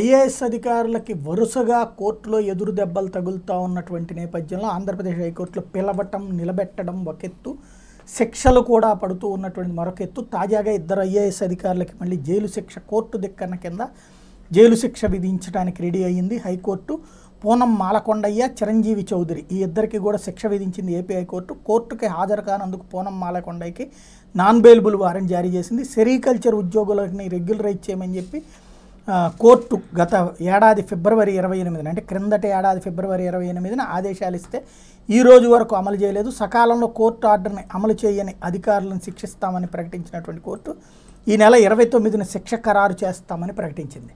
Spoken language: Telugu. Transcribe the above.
ఐఏఎస్ అధికారులకి వరుసగా కోర్టులో ఎదురు దెబ్బలు తగులుతూ ఉన్నటువంటి నేపథ్యంలో ఆంధ్రప్రదేశ్ హైకోర్టులో పిలవటం నిలబెట్టడం ఒక ఎత్తు శిక్షలు కూడా పడుతూ ఉన్నటువంటి మరొక ఎత్తు తాజాగా ఇద్దరు ఐఏఎస్ అధికారులకి మళ్ళీ జైలు శిక్ష కోర్టు దిక్కన కింద జైలు శిక్ష విధించడానికి రెడీ అయ్యింది హైకోర్టు పూనం మాలకొండయ్య చిరంజీవి చౌదరి ఈ ఇద్దరికి కూడా శిక్ష విధించింది ఏపీ హైకోర్టు కోర్టుకి హాజరు కానందుకు పూనం మాలకొండయ్యకి నాన్ బెయిల్బుల్ వారెంట్ జారీ చేసింది సెరికల్చర్ ఉద్యోగులని రెగ్యులరైజ్ చేయమని చెప్పి కోర్టు గత ఏడాది ఫిబ్రవరి ఇరవై ఎనిమిదిన అంటే క్రిందట ఏడాది ఫిబ్రవరి ఇరవై ఎనిమిదిన ఆదేశాలు ఇస్తే ఈ రోజు వరకు అమలు చేయలేదు సకాలంలో కోర్టు ఆర్డర్ని అమలు చేయని అధికారులను శిక్షిస్తామని ప్రకటించినటువంటి కోర్టు ఈ నెల ఇరవై తొమ్మిదిన శిక్ష ఖరారు చేస్తామని ప్రకటించింది